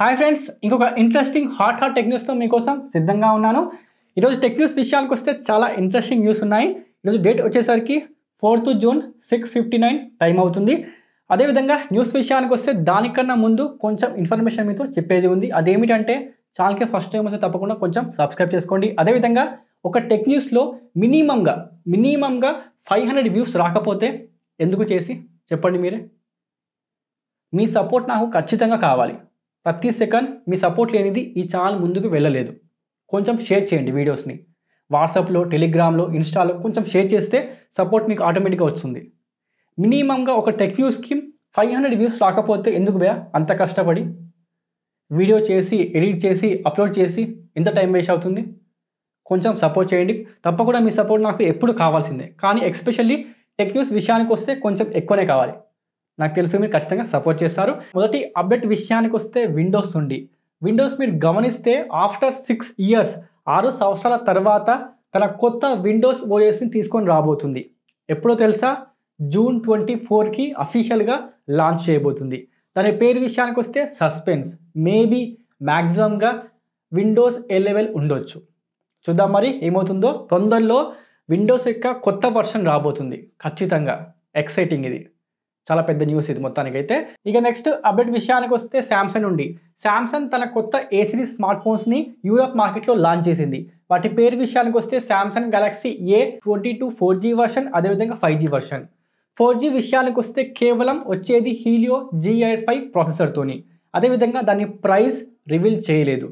hi friends ఇంకొక interesting hot hot tech న్యూస్తో మీకోసం సిద్ధంగా ఉన్నాను ఈరోజు టెక్ న్యూస్ విషయాలకు వస్తే చాలా ఇంట్రెస్టింగ్ న్యూస్ ఉన్నాయి ఈరోజు డేట్ వచ్చేసరికి fourth June six fifty nine time అవుతుంది అదేవిధంగా న్యూస్ విషయానికి వస్తే దానికన్నా ముందు కొంచెం ఇన్ఫర్మేషన్ మీతో చెప్పేది ఉంది అదేమిటంటే ఛానల్కి ఫస్ట్ టైం వస్తే తప్పకుండా కొంచెం సబ్స్క్రైబ్ చేసుకోండి అదేవిధంగా ఒక టెక్ న్యూస్లో మినిమంగా మినిమంగా ఫైవ్ హండ్రెడ్ వ్యూస్ రాకపోతే ఎందుకు చేసి చెప్పండి మీరే మీ సపోర్ట్ నాకు ఖచ్చితంగా కావాలి ప్రతి సెకండ్ మీ సపోర్ట్ లేనిది ఈ ఛానల్ ముందుకు వెళ్ళలేదు కొంచెం షేర్ చేయండి వీడియోస్ని వాట్సాప్లో టెలిగ్రామ్లో ఇన్స్టాలో కొంచెం షేర్ చేస్తే సపోర్ట్ మీకు ఆటోమేటిక్గా వస్తుంది మినిమంగా ఒక tech scheme five hundred views రాకపోతే ఎందుకు భయా అంత కష్టపడి వీడియో చేసి ఎడిట్ చేసి అప్లోడ్ చేసి ఎంత టైం వేస్ట్ అవుతుంది కొంచెం సపోర్ట్ చేయండి తప్పకుండా మీ సపోర్ట్ నాకు ఎప్పుడు కావాల్సిందే కానీ ఎక్స్పెషల్లీ టెక్ న్యూస్ విషయానికి వస్తే కొంచెం ఎక్కువనే కావాలి నాకు తెలుసు మీరు ఖచ్చితంగా సపోర్ట్ చేస్తారు మొదటి అప్డేట్ విషయానికి వస్తే విండోస్ నుండి విండోస్ మీరు గమనిస్తే ఆఫ్టర్ సిక్స్ ఇయర్స్ ఆరు సంవత్సరాల తర్వాత తన కొత్త విండోస్ ఓఎస్ని తీసుకొని రాబోతుంది ఎప్పుడో తెలుసా జూన్ ట్వంటీ ఫోర్కి అఫీషియల్గా లాంచ్ చేయబోతుంది దాని పేరు విషయానికి వస్తే సస్పెన్స్ మేబీ మ్యాక్సిమంగా విండోస్ ఎలెవెల్ ఉండొచ్చు చూద్దాం మరి ఏమవుతుందో తొందరలో విండోస్ యొక్క కొత్త వర్షన్ రాబోతుంది ఖచ్చితంగా ఎక్సైటింగ్ ఇది చాలా పెద్ద న్యూస్ ఇది మొత్తానికి అయితే ఇక నెక్స్ట్ అప్డేట్ విషయానికి వస్తే శాంసంగ్ నుండి శాంసంగ్ తన కొత్త ఏ సిరీస్ స్మార్ట్ ఫోన్స్ని యూరప్ మార్కెట్లో లాంచ్ చేసింది వాటి పేరు విషయానికి వస్తే Samsung Galaxy A twenty two four G version అదేవిధంగా five G version four G విషయానికి వస్తే కేవలం వచ్చేది హీలియో జీ ఎయిట్ ఫైవ్ ప్రాసెసర్తోని అదేవిధంగా దాని ప్రైస్ రివీల్ చేయలేదు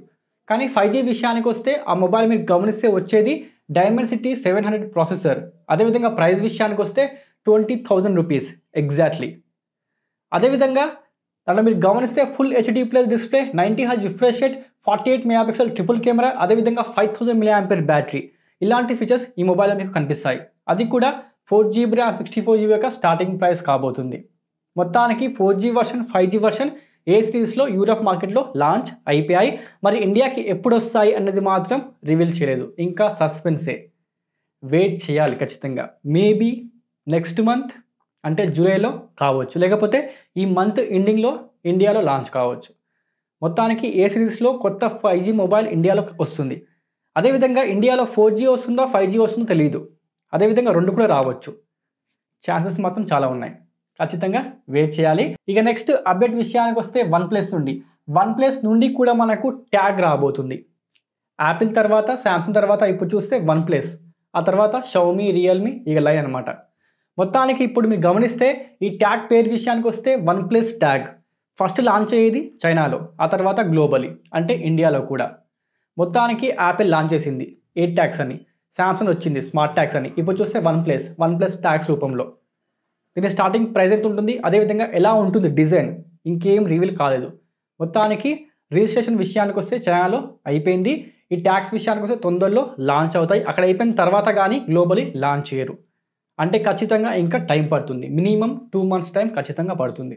కానీ ఫైవ్ జీ విషయానికి వస్తే ఆ మొబైల్ మీరు గమనిస్తే వచ్చేది డైమెన్సిటీ సెవెన్ హండ్రెడ్ ప్రాసెసర్ అదేవిధంగా ప్రైస్ విషయానికి వస్తే ట్వంటీ థౌజండ్ రూపీస్ ఎగ్జాక్ట్లీ అదేవిధంగా దాంట్లో మీరు గమనిస్తే full HD plus display ninety హజ్ refresh rate forty eight mega pixel triple camera అదేవిధంగా five thousand milliampere battery ఇలాంటి ఫీచర్స్ ఈ మొబైల్లో మీకు కనిపిస్తాయి అది కూడా four GB RAM sixty four GB యొక్క స్టార్టింగ్ ప్రైస్ కాబోతుంది మొత్తానికి four G version five G version A సిరీస్లో యూరప్ మార్కెట్లో లాంచ్ అయిపోయాయి మరి ఇండియాకి ఎప్పుడు వస్తాయి అన్నది మాత్రం రివీల్ చేయలేదు ఇంకా సస్పెన్సే వెయిట్ చేయాలి ఖచ్చితంగా మేబీ నెక్స్ట్ మంత్ అంటే జూలైలో కావచ్చు లేకపోతే ఈ మంత్ ఎండింగ్లో ఇండియాలో లాంచ్ కావచ్చు మొత్తానికి ఏ సిరీస్లో కొత్త ఫైవ్ జీ మొబైల్ ఇండియాలో వస్తుంది అదేవిధంగా ఇండియాలో ఫోర్ జీ వస్తుందా ఫైవ్ జీ వస్తుందో తెలియదు అదేవిధంగా రెండు కూడా రావచ్చు ఛాన్సెస్ మాత్రం చాలా ఉన్నాయి ఖచ్చితంగా వెయిట్ చేయాలి ఇక నెక్స్ట్ అప్డేట్ విషయానికి వస్తే వన్ ప్లస్ నుండి వన్ ప్లస్ నుండి కూడా మనకు ట్యాగ్ రాబోతుంది యాపిల్ తర్వాత శాంసంగ్ తర్వాత ఇప్పుడు చూస్తే వన్ ప్లస్ ఆ తర్వాత షౌమీ రియల్మీ ఇక లైన్ అనమాట మొత్తానికి ఇప్పుడు మీరు గమనిస్తే ఈ ట్యాగ్ పేరు విషయానికి వస్తే OnePlus tag first launch అయ్యేది చైనాలో ఆ తర్వాత గ్లోబలీ అంటే ఇండియాలో కూడా మొత్తానికి యాపిల్ లాంచ్ చేసింది ఎయిట్ ట్యాక్స్ అని శాంసంగ్ వచ్చింది స్మార్ట్ ట్యాక్స్ అని ఇప్పుడు చూస్తే OnePlus OnePlus tags రూపంలో దీని స్టార్టింగ్ ప్రైస్ ఎంత ఉంటుంది అదేవిధంగా ఎలా ఉంటుంది డిజైన్ ఇంకేం రివీల్ కాలేదు మొత్తానికి రిజిస్ట్రేషన్ విషయానికి వస్తే చైనాలో అయిపోయింది ఈ ట్యాక్స్ విషయానికి వస్తే తొందరలో లాంచ్ అవుతాయి అక్కడ అయిపోయిన తర్వాత కానీ గ్లోబలీ లాంచ్ చేయరు అంటే ఖచ్చితంగా ఇంకా టైం పడుతుంది మినిమం టూ మంత్స్ టైం ఖచ్చితంగా పడుతుంది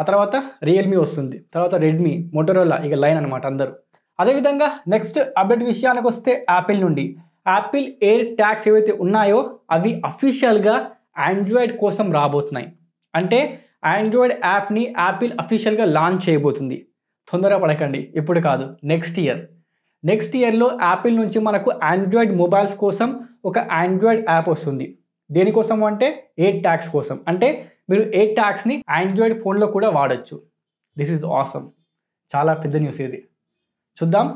ఆ తర్వాత రియల్మీ వస్తుంది తర్వాత రెడ్మీ మోటోరోలా ఇక లైన్ అనమాట అందరూ అదేవిధంగా నెక్స్ట్ అప్డేట్ విషయానికి వస్తే యాపిల్ నుండి యాపిల్ ఎయిర్ ట్యాగ్స్ ఏవైతే ఉన్నాయో అవి అఫీషియల్గా ఆండ్రాయిడ్ కోసం రాబోతున్నాయి అంటే ఆండ్రాయిడ్ యాప్ని యాపిల్ అఫీషియల్గా లాంచ్ చేయబోతుంది తొందరగా పడకండి ఇప్పుడు కాదు నెక్స్ట్ ఇయర్ నెక్స్ట్ ఇయర్లో యాపిల్ నుంచి మనకు ఆండ్రాయిడ్ మొబైల్స్ కోసం ఒక ఆండ్రాయిడ్ యాప్ వస్తుంది దేనికోసం అంటే ఎయిట్ ట్యాక్స్ కోసం అంటే మీరు ఎయిట్ ట్యాక్స్ని ఆండ్రాయిడ్ ఫోన్లో కూడా వాడచ్చు దిస్ ఈజ్ ఆసమ్ చాలా పెద్ద న్యూస్ ఇది చూద్దాం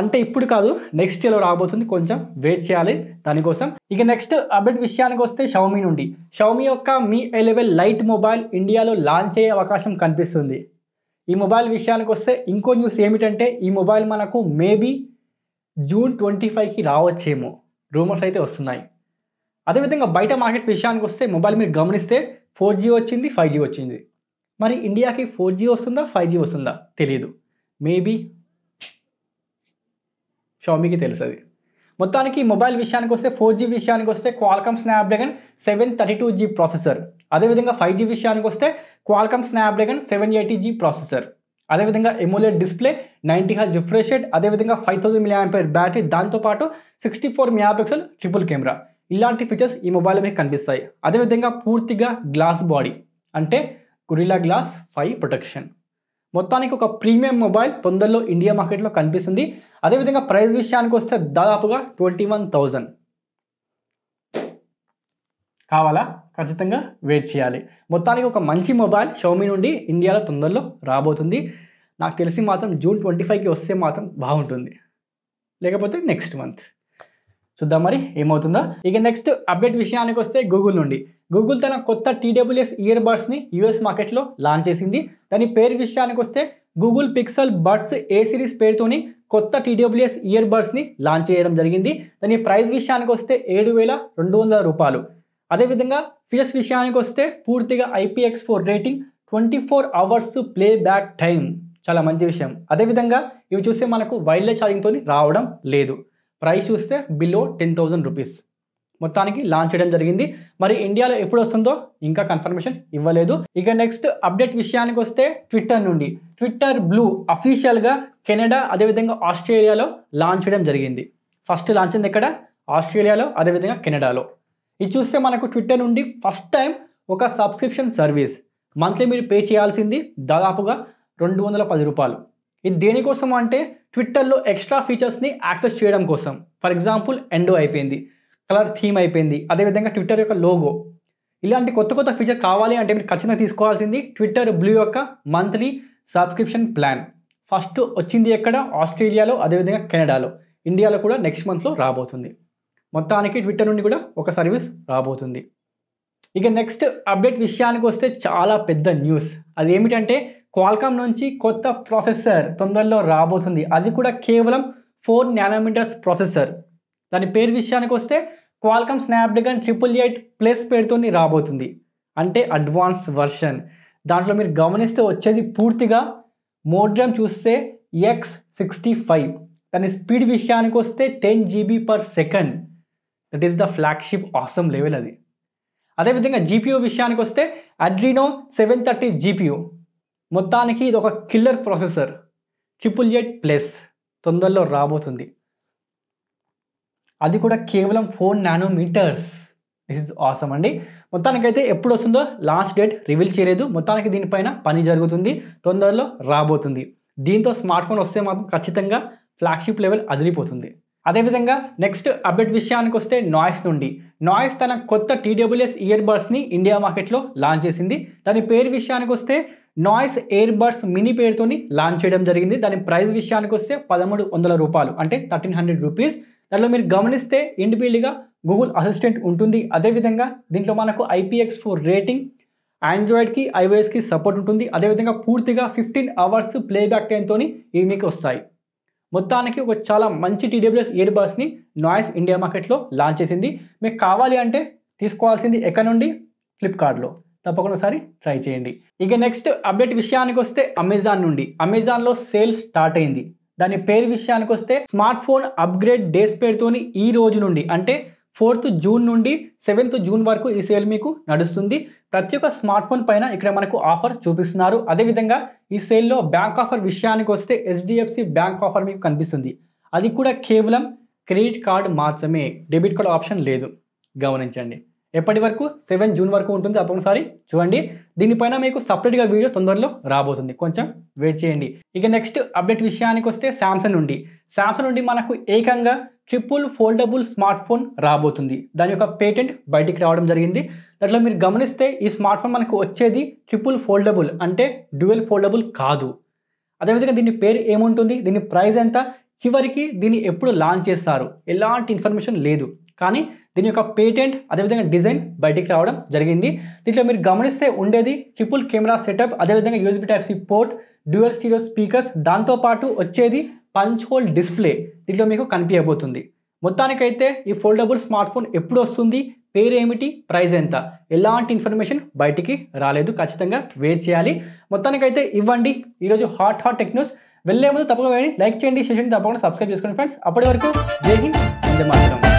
అంటే ఇప్పుడు కాదు నెక్స్ట్ ఇయర్లో రాబోతుంది కొంచెం వెయిట్ చేయాలి దానికోసం ఇక నెక్స్ట్ అప్డేట్ విషయానికి వస్తే షౌమీ నుండి షౌమీ యొక్క మీ ఎలెవెల్ లైట్ మొబైల్ ఇండియాలో లాంచ్ అయ్యే అవకాశం కనిపిస్తుంది ఈ మొబైల్ విషయానికి వస్తే ఇంకో న్యూస్ ఏమిటంటే ఈ మొబైల్ మనకు మేబీ జూన్ ట్వంటీ ఫైవ్కి రావచ్చేమో రూమర్స్ అయితే వస్తున్నాయి అదేవిధంగా బయట మార్కెట్ విషయానికి వస్తే మొబైల్ మీరు గమనిస్తే ఫోర్ జీ వచ్చింది ఫైవ్ జీ వచ్చింది మరి ఇండియాకి ఫోర్ జీ వస్తుందా ఫైవ్ జీ వస్తుందా తెలియదు మేబీ షామీకి తెలుసది మొత్తానికి మొబైల్ విషయానికి వస్తే ఫోర్ జీ విషయానికి వస్తే Qualcomm Snapdragon seven thirty two G processor అదేవిధంగా ఫైవ్ జీ విషయానికి వస్తే Qualcomm Snapdragon seven eighty G processor అదేవిధంగా AMOLED display ninety H refresh rate అదేవిధంగా five thousand milliampere battery దాంతోపాటు sixty four mega pixel triple camera ఇలాంటి features ఈ mobile మీకు కనిపిస్తాయి అదేవిధంగా పూర్తిగా గ్లాస్ బాడీ అంటే గురిలా గ్లాస్ ఫైవ్ ప్రొటెక్షన్ మొత్తానికి ఒక ప్రీమియం మొబైల్ తొందరలో ఇండియా మార్కెట్లో కనిపిస్తుంది అదేవిధంగా ప్రైస్ విషయానికి వస్తే దాదాపుగా ట్వంటీ వన్ థౌజండ్ కావాలా ఖచ్చితంగా వెయిట్ చేయాలి మొత్తానికి ఒక మంచి మొబైల్ షోమీ నుండి ఇండియాలో తొందరలో రాబోతుంది నాకు తెలిసి మాత్రం జూన్ ట్వంటీ ఫైవ్కి వస్తే మాత్రం బాగుంటుంది లేకపోతే నెక్స్ట్ మంత్ చూద్దాం మరి ఏమవుతుందో ఇక నెక్స్ట్ అప్డేట్ విషయానికి వస్తే గూగుల్ నుండి గూగుల్ తన కొత్త టీడబ్ల్యూఎస్ ఇయర్ బడ్స్ని యూఎస్ మార్కెట్లో లాంచ్ చేసింది దాని పేరు విషయానికి వస్తే Google Pixel Buds A series పేరుతోని కొత్త టీడబ్ల్యూఎస్ ఇయర్ బడ్స్ని లాంచ్ చేయడం జరిగింది దాని ప్రైస్ విషయానికి వస్తే ఏడు వేల రెండు వందల రూపాయలు అదేవిధంగా ఫీచర్స్ విషయానికి వస్తే పూర్తిగా IPX four rating twenty four hours playback time చాలా మంచి విషయం అదేవిధంగా ఇవి చూస్తే మనకు వైర్లెస్ ఛార్జింగ్తో రావడం లేదు ప్రైస్ చూస్తే బిలో టెన్ థౌజండ్ రూపీస్ మొత్తానికి లాంచ్ చేయడం జరిగింది మరి ఇండియాలో ఎప్పుడు వస్తుందో ఇంకా కన్ఫర్మేషన్ ఇవ్వలేదు ఇక నెక్స్ట్ అప్డేట్ విషయానికి వస్తే ట్విట్టర్ నుండి ట్విట్టర్ బ్లూ అఫీషియల్గా కెనడా అదేవిధంగా ఆస్ట్రేలియాలో లాంచ్ చేయడం జరిగింది ఫస్ట్ లాంచ్ ఎక్కడ ఆస్ట్రేలియాలో అదేవిధంగా కెనడాలో ఇది చూస్తే మనకు ట్విట్టర్ నుండి ఫస్ట్ టైం ఒక సబ్స్క్రిప్షన్ సర్వీస్ మంత్లీ మీరు పే చేయాల్సింది దాదాపుగా రెండు వందల పది రూపాయలు ఇది దేనికోసం అంటే ట్విట్టర్లో ఎక్స్ట్రా ఫీచర్స్ని యాక్సెస్ చేయడం కోసం ఫర్ ఎగ్జాంపుల్ ఎండో అయిపోయింది కలర్ థీమ్ అయిపోయింది అదేవిధంగా ట్విట్టర్ యొక్క లోగో ఇలాంటి కొత్త కొత్త ఫీచర్ కావాలి అంటే మీరు ఖచ్చితంగా తీసుకోవాల్సింది ట్విట్టర్ బ్లూ యొక్క మంత్లీ సబ్స్క్రిప్షన్ ప్లాన్ ఫస్ట్ వచ్చింది ఎక్కడ ఆస్ట్రేలియాలో అదేవిధంగా కెనడాలో ఇండియాలో కూడా నెక్స్ట్ మంత్లో రాబోతుంది మొత్తానికి ట్విట్టర్ నుండి కూడా ఒక సర్వీస్ రాబోతుంది ఇక నెక్స్ట్ అప్డేట్ విషయానికి వస్తే చాలా పెద్ద న్యూస్ అది ఏమిటంటే క్వాల్కామ్ నుంచి కొత్త ప్రాసెసర్ తొందరలో రాబోతుంది అది కూడా కేవలం ఫోర్ నానోమీటర్స్ ప్రాసెసర్ దాని పేరు విషయానికి వస్తే Qualcomm Snapdragon triple eight plus పేరుతోని రాబోతుంది అంటే అడ్వాన్స్ వర్షన్ దాంట్లో మీరు గమనిస్తే వచ్చేది పూర్తిగా మోడ్రమ్ చూస్తే ఎక్స్ సిక్స్టీ ఫైవ్ దాని స్పీడ్ విషయానికి వస్తే ten GB per second that is the flagship awesome level అది అదేవిధంగా జీపీయూ విషయానికి వస్తే అడ్రీనో సెవెన్ థర్టీ జీపీయూ మొత్తానికి ఇది ఒక killer processor triple eight plus తొందరలో రాబోతుంది అది కూడా కేవలం four nanometres this is awesome అండి మొత్తానికైతే ఎప్పుడు వస్తుందో లాస్ట్ డేట్ రివీల్ చేయలేదు మొత్తానికి దీనిపైన పని జరుగుతుంది తొందరలో రాబోతుంది దీంతో స్మార్ట్ ఫోన్ వస్తే మాత్రం ఖచ్చితంగా ఫ్లాగ్షిప్ లెవెల్ అదిరిపోతుంది అదేవిధంగా నెక్స్ట్ అప్డేట్ విషయానికి వస్తే నాయిస్ నుండి నాయిస్ తన కొత్త టీడబ్ల్యూఎస్ ఇయర్ బడ్స్ని ఇండియా మార్కెట్లో లాంచ్ చేసింది దాని పేరు విషయానికి వస్తే నాయిస్ ఎయిర్ మినీ పేరుతోని లాంచ్ చేయడం జరిగింది దాని ప్రైస్ విషయానికి వస్తే పదమూడు వందల రూపాయలు అంటే థర్టీన్ హండ్రెడ్ రూపీస్ దానిలో మీరు గమనిస్తే ఇండివిజువల్గా గూగుల్ అసిస్టెంట్ ఉంటుంది అదేవిధంగా దీంట్లో మనకు ఐపీఎక్స్ ఫోర్ రేటింగ్ ఆండ్రాయిడ్కి ఐఓఎస్కి సపోర్ట్ ఉంటుంది అదేవిధంగా పూర్తిగా ఫిఫ్టీన్ అవర్స్ ప్లేబ్యాక్ టైంతో ఇవి మీకు వస్తాయి మొత్తానికి ఒక చాలా మంచి టీడబ్ల్యూఎస్ ఇయర్ బడ్స్ని నాయిస్ ఇండియా మార్కెట్లో లాంచ్ చేసింది మీకు కావాలి అంటే తీసుకోవాల్సింది ఎక్కడ నుండి ఫ్లిప్కార్ట్లో తప్పకుండా ఒకసారి ట్రై చేయండి ఇక నెక్స్ట్ అప్డేట్ విషయానికి వస్తే అమెజాన్ నుండి అమెజాన్లో సేల్ స్టార్ట్ అయింది దాని పేరు విషయానికి వస్తే స్మార్ట్ ఫోన్ అప్గ్రేడ్ డేస్ పేరుతోని ఈ రోజు నుండి అంటే ఫోర్త్ జూన్ నుండి సెవెంత్ జూన్ వరకు ఈ సేల్ మీకు నడుస్తుంది ప్రతి ఒక్క స్మార్ట్ ఫోన్ పైన ఇక్కడ మనకు ఆఫర్ చూపిస్తున్నారు అదేవిధంగా ఈ సేల్లో బ్యాంక్ ఆఫర్ విషయానికి వస్తే హెచ్డిఎఫ్సి బ్యాంక్ ఆఫర్ మీకు కనిపిస్తుంది అది కూడా కేవలం క్రెడిట్ కార్డు మాత్రమే డెబిట్ కార్డ్ ఆప్షన్ లేదు గమనించండి ఎప్పటి వరకు సెవెన్ జూన్ వరకు ఉంటుంది ఒకసారి చూడండి దీనిపైన మీకు సపరేట్గా వీడియో తొందరలో రాబోతుంది కొంచెం వెయిట్ చేయండి ఇక నెక్స్ట్ అప్డేట్ విషయానికి వస్తే శాంసంగ్ నుండి శాంసంగ్ నుండి మనకు ఏకంగా ట్రిపుల్ ఫోల్డబుల్ స్మార్ట్ ఫోన్ రాబోతుంది దాని యొక్క పేటెంట్ బయటికి రావడం జరిగింది దాంట్లో మీరు గమనిస్తే ఈ స్మార్ట్ ఫోన్ మనకు వచ్చేది ట్రిపుల్ ఫోల్డబుల్ అంటే డ్యూయల్ ఫోల్డబుల్ కాదు అదేవిధంగా దీని పేరు ఏముంటుంది దీని ప్రైస్ ఎంత చివరికి దీన్ని ఎప్పుడు లాంచ్ చేస్తారు ఎలాంటి ఇన్ఫర్మేషన్ లేదు కానీ దీని యొక్క పేటెంట్ అదేవిధంగా డిజైన్ బయటికి రావడం జరిగింది దీంట్లో మీరు గమనిస్తే ఉండేది ట్రిపుల్ కెమెరా సెటప్ అదేవిధంగా USB type C port dual stereo speakers దాంతోపాటు వచ్చేది పంచ్ హోల్ డిస్ప్లే దీంట్లో మీకు కనిపించబోతుంది మొత్తానికైతే ఈ ఫోల్డబుల్ స్మార్ట్ ఫోన్ ఎప్పుడు వస్తుంది పేరేమిటి ప్రైస్ ఎంత ఎలాంటి ఇన్ఫర్మేషన్ బయటికి రాలేదు ఖచ్చితంగా వెయిట్ చేయాలి మొత్తానికైతే ఇవ్వండి ఈరోజు హాట్ హాట్ టెక్ న్యూస్ వెళ్ళే ముందు తప్పకుండా లైక్ చేయండి షేర్ చేయండి తప్పకుండా సబ్స్క్రైబ్ చేసుకోండి ఫ్రెండ్స్ అప్పటి వరకు జై హింద్ మాత్రం